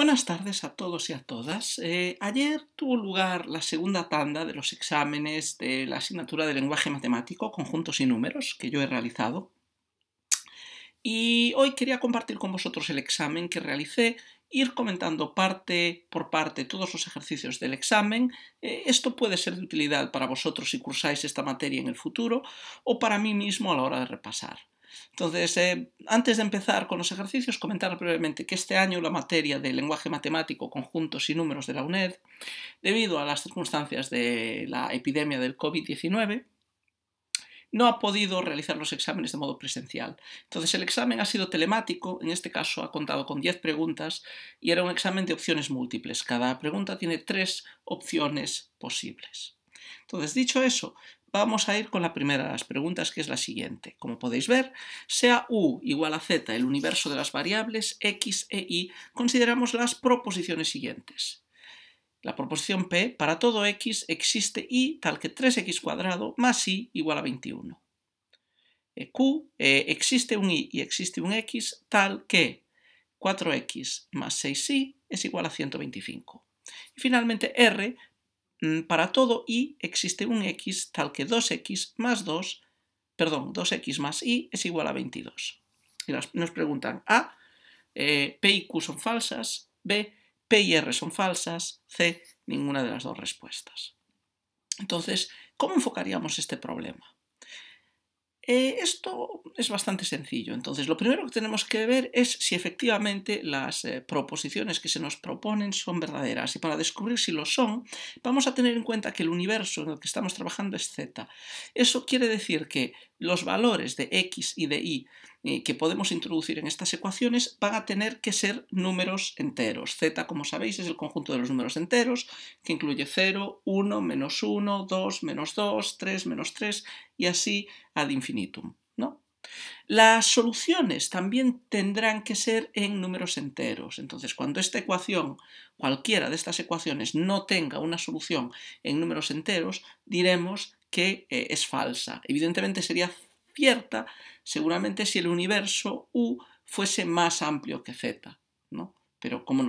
Buenas tardes a todos y a todas. Eh, ayer tuvo lugar la segunda tanda de los exámenes de la asignatura de lenguaje matemático, conjuntos y números, que yo he realizado. Y hoy quería compartir con vosotros el examen que realicé, ir comentando parte por parte todos los ejercicios del examen. Eh, esto puede ser de utilidad para vosotros si cursáis esta materia en el futuro o para mí mismo a la hora de repasar. Entonces, eh, antes de empezar con los ejercicios, comentar brevemente que este año la materia de lenguaje matemático, conjuntos y números de la UNED, debido a las circunstancias de la epidemia del COVID-19, no ha podido realizar los exámenes de modo presencial. Entonces el examen ha sido telemático, en este caso ha contado con 10 preguntas y era un examen de opciones múltiples. Cada pregunta tiene tres opciones posibles. Entonces, dicho eso, Vamos a ir con la primera de las preguntas, que es la siguiente. Como podéis ver, sea u igual a z el universo de las variables x e y, consideramos las proposiciones siguientes. La proposición p, para todo x existe y tal que 3x cuadrado más y igual a 21. Eh, q, eh, existe un y y existe un x tal que 4x más 6y es igual a 125. Y finalmente r, Mm, para todo y existe un x tal que 2x más 2, perdón, 2x más y es igual a 22. Y nos preguntan A, eh, P y Q son falsas, B, P y R son falsas, C, ninguna de las dos respuestas. Entonces, ¿cómo enfocaríamos este problema? Eh, esto es bastante sencillo. Entonces, lo primero que tenemos que ver es si efectivamente las eh, proposiciones que se nos proponen son verdaderas. Y para descubrir si lo son, vamos a tener en cuenta que el universo en el que estamos trabajando es Z. Eso quiere decir que los valores de x y de y eh, que podemos introducir en estas ecuaciones van a tener que ser números enteros. z, como sabéis, es el conjunto de los números enteros, que incluye 0, 1, menos 1, 2, menos 2, 3, menos 3 y así ad infinitum. ¿no? Las soluciones también tendrán que ser en números enteros. Entonces, cuando esta ecuación, cualquiera de estas ecuaciones, no tenga una solución en números enteros, diremos que eh, es falsa. Evidentemente sería cierta seguramente si el universo U fuese más amplio que Z, ¿no? Pero, como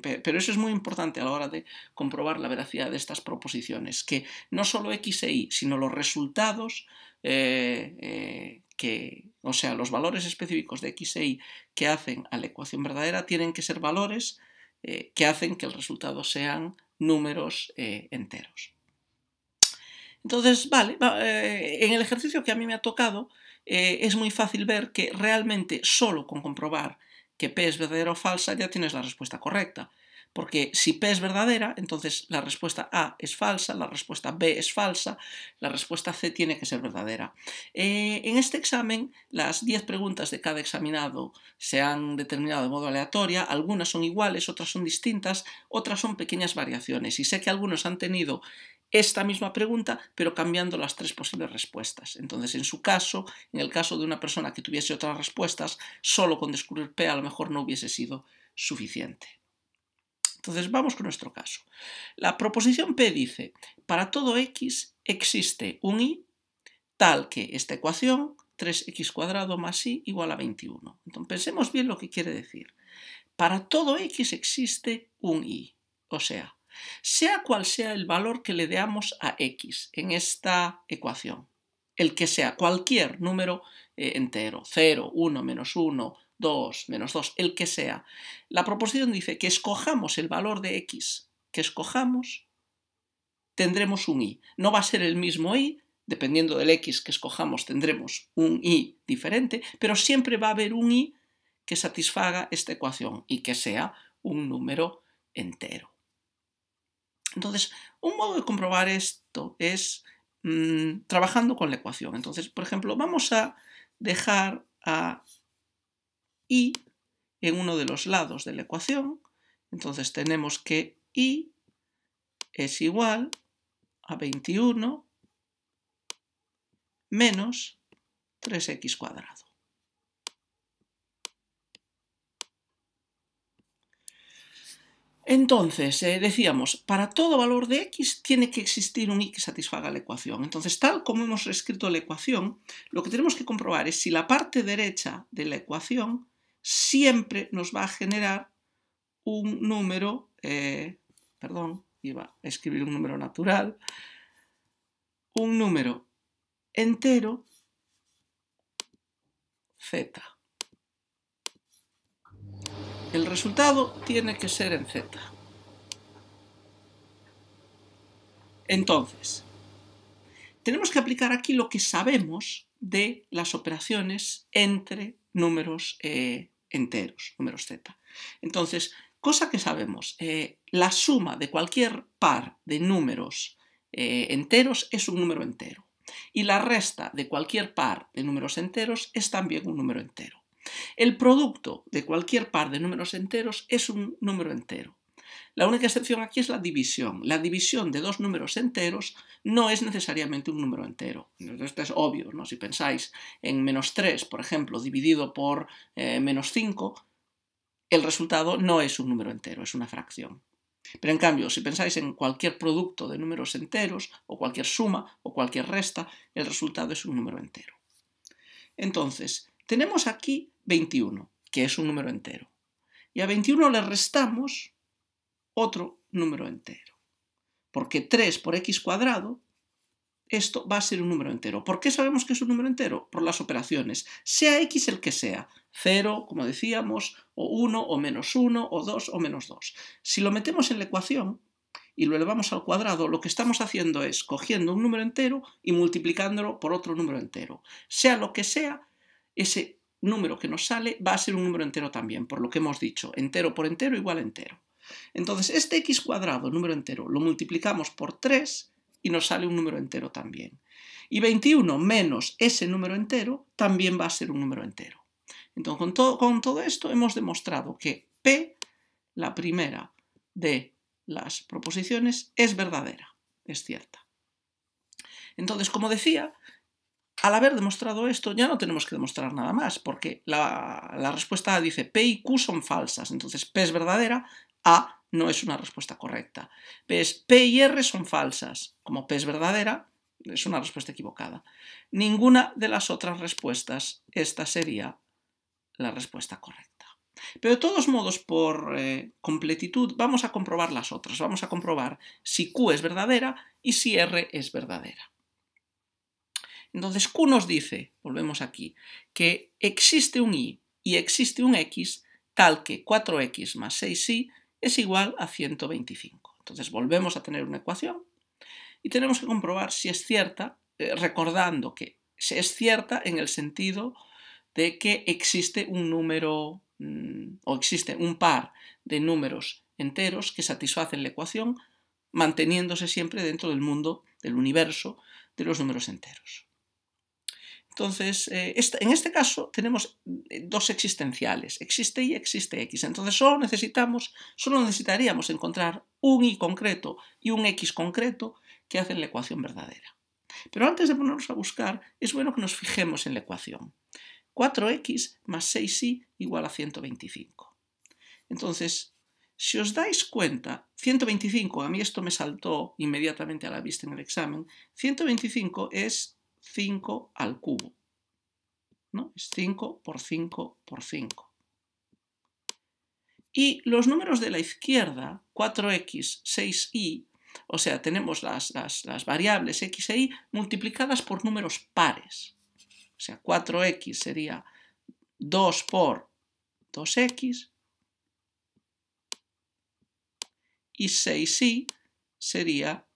pero eso es muy importante a la hora de comprobar la veracidad de estas proposiciones, que no solo X e Y, sino los resultados eh, eh, que, o sea, los valores específicos de X e Y que hacen a la ecuación verdadera tienen que ser valores que hacen que el resultado sean números enteros. Entonces, vale, eh, en el ejercicio que a mí me ha tocado eh, es muy fácil ver que realmente solo con comprobar que P es verdadera o falsa ya tienes la respuesta correcta. Porque si P es verdadera, entonces la respuesta A es falsa, la respuesta B es falsa, la respuesta C tiene que ser verdadera. Eh, en este examen, las 10 preguntas de cada examinado se han determinado de modo aleatorio. algunas son iguales, otras son distintas, otras son pequeñas variaciones. Y sé que algunos han tenido esta misma pregunta, pero cambiando las tres posibles respuestas. Entonces, en su caso, en el caso de una persona que tuviese otras respuestas, solo con descubrir P a lo mejor no hubiese sido suficiente. Entonces vamos con nuestro caso. La proposición P dice, para todo x existe un y tal que esta ecuación 3x cuadrado más y igual a 21. Entonces pensemos bien lo que quiere decir. Para todo x existe un i, o sea, sea cual sea el valor que le demos a x en esta ecuación, el que sea, cualquier número eh, entero, 0, 1, menos 1, 2 menos 2, el que sea. La proposición dice que escojamos el valor de x que escojamos, tendremos un y. No va a ser el mismo y, dependiendo del x que escojamos tendremos un y diferente, pero siempre va a haber un y que satisfaga esta ecuación y que sea un número entero. Entonces, un modo de comprobar esto es mm, trabajando con la ecuación. Entonces, por ejemplo, vamos a dejar a y en uno de los lados de la ecuación. Entonces tenemos que y es igual a 21 menos 3x cuadrado. Entonces, eh, decíamos, para todo valor de x tiene que existir un y que satisfaga la ecuación. Entonces, tal como hemos reescrito la ecuación, lo que tenemos que comprobar es si la parte derecha de la ecuación siempre nos va a generar un número, eh, perdón, iba a escribir un número natural, un número entero z. El resultado tiene que ser en z. Entonces, tenemos que aplicar aquí lo que sabemos de las operaciones entre números eh, enteros, números z. Entonces, cosa que sabemos, eh, la suma de cualquier par de números eh, enteros es un número entero. Y la resta de cualquier par de números enteros es también un número entero. El producto de cualquier par de números enteros es un número entero. La única excepción aquí es la división. La división de dos números enteros no es necesariamente un número entero. Esto es obvio, ¿no? Si pensáis en menos 3, por ejemplo, dividido por eh, menos 5, el resultado no es un número entero, es una fracción. Pero en cambio, si pensáis en cualquier producto de números enteros, o cualquier suma, o cualquier resta, el resultado es un número entero. Entonces, tenemos aquí 21, que es un número entero. Y a 21 le restamos otro número entero. Porque 3 por x cuadrado, esto va a ser un número entero. ¿Por qué sabemos que es un número entero? Por las operaciones, sea x el que sea, 0, como decíamos, o 1, o menos 1, o 2, o menos 2. Si lo metemos en la ecuación y lo elevamos al cuadrado, lo que estamos haciendo es cogiendo un número entero y multiplicándolo por otro número entero. Sea lo que sea, ese número que nos sale va a ser un número entero también, por lo que hemos dicho, entero por entero igual entero. Entonces, este x cuadrado, número entero, lo multiplicamos por 3 y nos sale un número entero también. Y 21 menos ese número entero también va a ser un número entero. Entonces, con todo, con todo esto hemos demostrado que p, la primera de las proposiciones, es verdadera, es cierta. Entonces, como decía, al haber demostrado esto, ya no tenemos que demostrar nada más, porque la, respuesta A dice P y Q son falsas, entonces P es verdadera, A no es una respuesta correcta. P, P y R son falsas, como P es verdadera, es una respuesta equivocada. Ninguna de las otras respuestas, esta sería la respuesta correcta. Pero de todos modos, por eh, completitud, vamos a comprobar las otras. Vamos a comprobar si Q es verdadera y si R es verdadera. Entonces Q nos dice, volvemos aquí, que existe un Y y existe un X tal que 4X más 6Y es igual a 125. Entonces volvemos a tener una ecuación y tenemos que comprobar si es cierta, eh, recordando que es cierta en el sentido de que existe un número mm, o existe un par de números enteros que satisfacen la ecuación manteniéndose siempre dentro del mundo, del universo de los números enteros. Entonces, eh, en este caso tenemos eh, dos existenciales, existe y existe x. Entonces solo necesitamos, solo necesitaríamos encontrar un y concreto y un x concreto que hacen la ecuación verdadera. Pero antes de ponernos a buscar, es bueno que nos fijemos en la ecuación. 4x más 6y igual a 125. Entonces, si os dais cuenta, 125, a mí esto me saltó inmediatamente a la vista en el examen, 125 es 5 al cubo. ¿no? Es 5 por 5 por 5. Y los números de la izquierda, 4x, 6y, o sea, tenemos las, las variables x e y multiplicadas por números pares. O sea, 4x sería 2 por 2x y 6y sería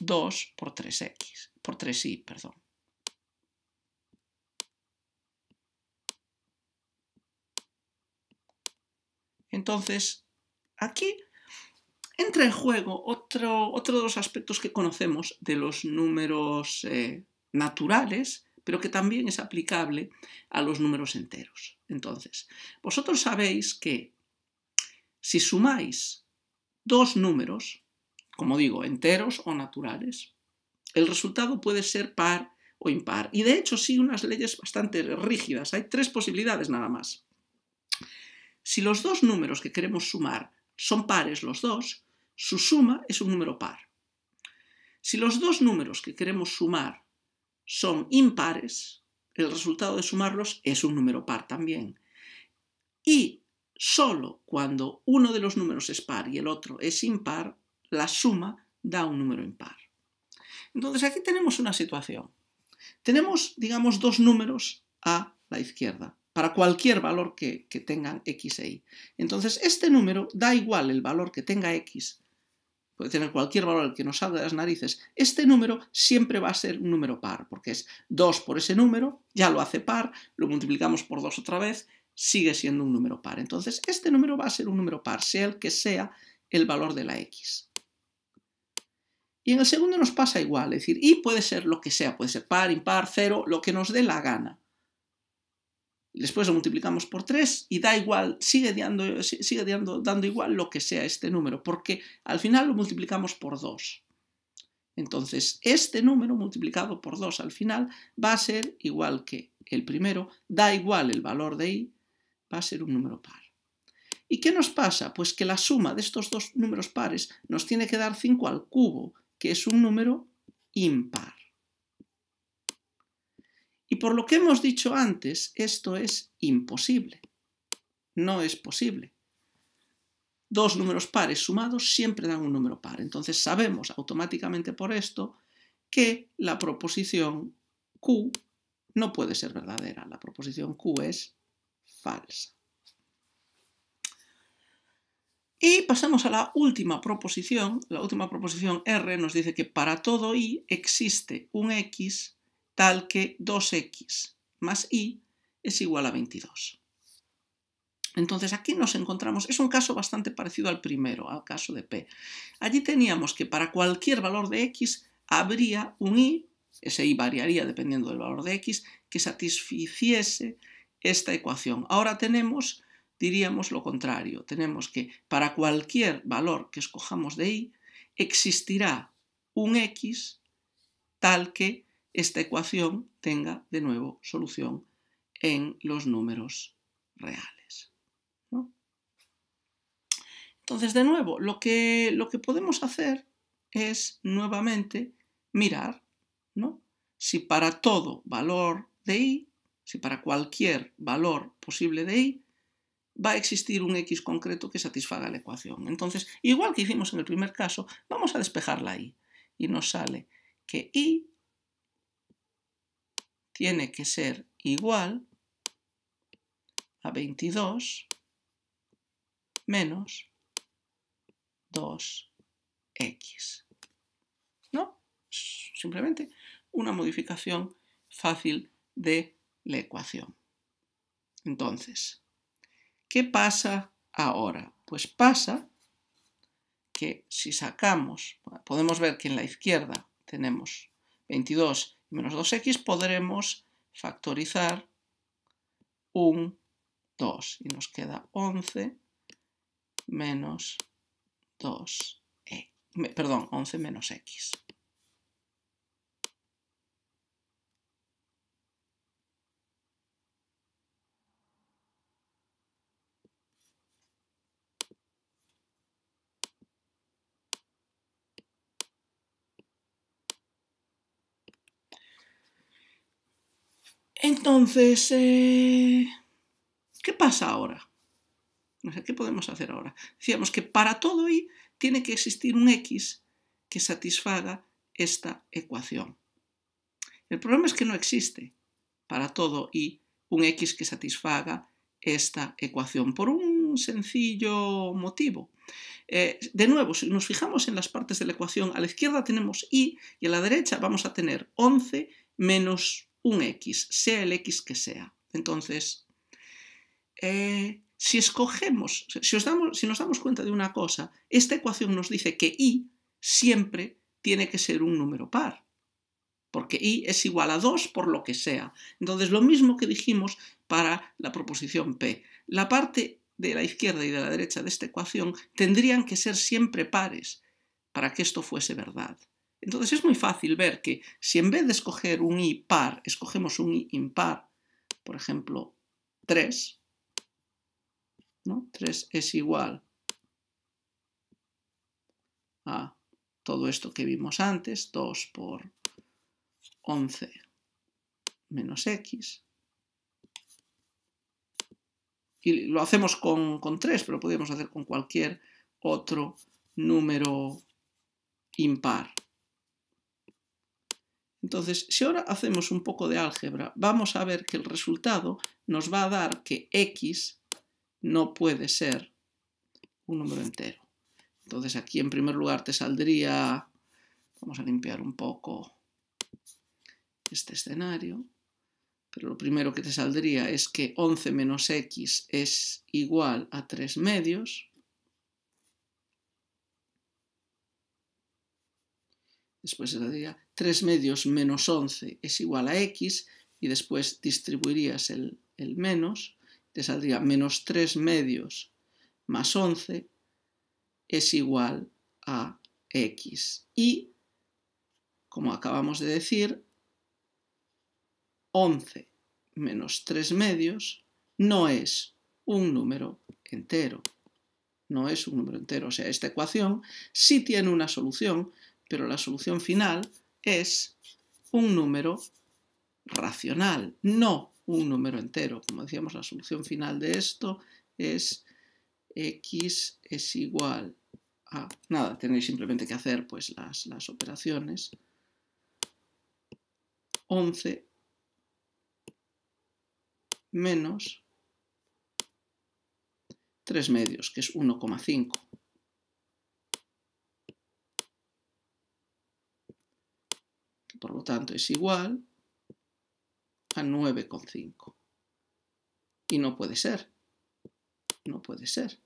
2 por 3x, por 3y, perdón. Entonces, aquí entra en juego otro, otro de los aspectos que conocemos de los números eh, naturales, pero que también es aplicable a los números enteros. Entonces, vosotros sabéis que si sumáis dos números, como digo, enteros o naturales, el resultado puede ser par o impar. Y de hecho, sí, unas leyes bastante rígidas. Hay tres posibilidades nada más. Si los dos números que queremos sumar son pares los dos, su suma es un número par. Si los dos números que queremos sumar son impares, el resultado de sumarlos es un número par también. Y solo cuando uno de los números es par y el otro es impar, la suma da un número impar. Entonces aquí tenemos una situación. Tenemos, digamos, dos números a la izquierda para cualquier valor que, tengan x e y. Entonces, este número da igual el valor que tenga x, puede tener cualquier valor que nos salga de las narices, este número siempre va a ser un número par, porque es 2 por ese número, ya lo hace par, lo multiplicamos por 2 otra vez, sigue siendo un número par. Entonces, este número va a ser un número par, sea el que sea el valor de la x. Y en el segundo nos pasa igual, es decir, y puede ser lo que sea, puede ser par, impar, cero, lo que nos dé la gana. Después lo multiplicamos por 3 y da igual, sigue, dando, dando, dando igual lo que sea este número, porque al final lo multiplicamos por 2. Entonces, este número multiplicado por 2 al final va a ser igual que el primero, da igual el valor de i, va a ser un número par. ¿Y qué nos pasa? Pues que la suma de estos dos números pares nos tiene que dar 5 al cubo, que es un número impar por lo que hemos dicho antes, esto es imposible. No es posible. Dos números pares sumados siempre dan un número par. Entonces sabemos automáticamente por esto que la proposición Q no puede ser verdadera. La proposición Q es falsa. Y pasamos a la última proposición. La última proposición R nos dice que para todo Y existe un x tal que 2x más y es igual a 22. Entonces aquí nos encontramos, es un caso bastante parecido al primero, al caso de P. Allí teníamos que para cualquier valor de x habría un i, ese i variaría dependiendo del valor de x, que satisficiese esta ecuación. Ahora tenemos, diríamos lo contrario, tenemos que para cualquier valor que escojamos de i existirá un x tal que esta ecuación tenga de nuevo solución en los números reales. Entonces, de nuevo, lo que, lo que podemos hacer es nuevamente mirar ¿no? si para todo valor de y, si para cualquier valor posible de y, va a existir un x concreto que satisfaga la ecuación. Entonces, igual que hicimos en el primer caso, vamos a despejarla i. Y nos sale que i tiene que ser igual a 22 menos 2x. ¿No? Simplemente una modificación fácil de la ecuación. Entonces, ¿qué pasa ahora? Pues pasa que si sacamos, podemos ver que en la izquierda tenemos 22 menos 2x podremos factorizar un 2 y nos queda 11 menos 2, e, perdón, 11 menos x. Entonces, eh, ¿qué pasa ahora? ¿qué podemos hacer ahora? Decíamos que para todo y tiene que existir un x que satisfaga esta ecuación. El problema es que no existe para todo y un x que satisfaga esta ecuación por un sencillo motivo. Eh, de nuevo, si nos fijamos en las partes de la ecuación, a la izquierda tenemos y y a la derecha vamos a tener 11 menos un x, sea el x que sea. Entonces, eh, si escogemos, si, si nos damos cuenta de una cosa, esta ecuación nos dice que y siempre tiene que ser un número par, porque y es igual a 2 por lo que sea. Entonces, lo mismo que dijimos para la proposición p. La parte de la izquierda y de la derecha de esta ecuación tendrían que ser siempre pares para que esto fuese verdad. Entonces es muy fácil ver que si en vez de escoger un i par, escogemos un i impar, por ejemplo, 3, 3 es igual a todo esto que vimos antes, 2 por 11 menos x. Y lo hacemos con, con 3, pero podríamos hacer con cualquier otro número impar. Entonces, si ahora hacemos un poco de álgebra, vamos a ver que el resultado nos va a dar que x no puede ser un número entero. Entonces aquí en primer lugar te saldría, vamos a limpiar un poco este escenario, pero lo primero que te saldría es que 11 menos x es igual a 3 medios, después daría 3 medios menos 11 es igual a x, y después distribuirías el, el menos, te saldría menos 3 medios más 11 es igual a x. Y, como acabamos de decir, 11 menos 3 medios no es un número entero. No es un número entero. O sea, esta ecuación sí tiene una solución, pero la solución final es un número racional, no un número entero. Como decíamos, la solución final de esto es x es igual a... Nada, tenéis simplemente que hacer pues, las, las operaciones. 11 menos 3 medios, que es 1,5. por lo tanto es igual a 9,5. Y no puede ser. No puede ser.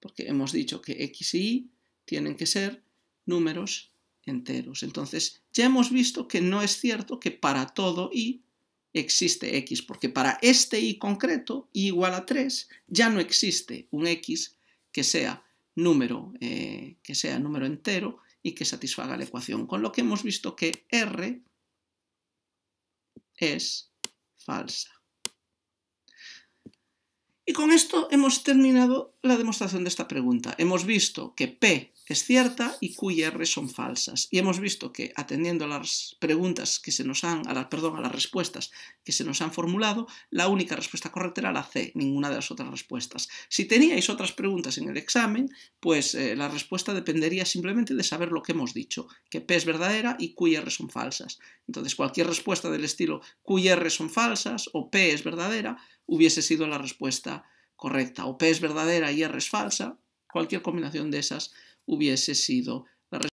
Porque hemos dicho que x y y tienen que ser números enteros. Entonces, ya hemos visto que no es cierto que para todo y existe x, porque para este y concreto, y igual a 3, ya no existe un x que sea número, eh, que sea número entero, y que satisfaga la ecuación, con lo que hemos visto que R es falsa. Y con esto hemos terminado la demostración de esta pregunta. Hemos visto que P es cierta y Q y R son falsas. Y hemos visto que atendiendo a las preguntas que se nos han, a las, perdón, a las respuestas que se nos han formulado, la única respuesta correcta era la C, ninguna de las otras respuestas. Si teníais otras preguntas en el examen, pues eh, la respuesta dependería simplemente de saber lo que hemos dicho, que P es verdadera y Q y R son falsas. Entonces cualquier respuesta del estilo Q y R son falsas o P es verdadera hubiese sido la respuesta correcta o P es verdadera y R es falsa, cualquier combinación de esas hubiese sido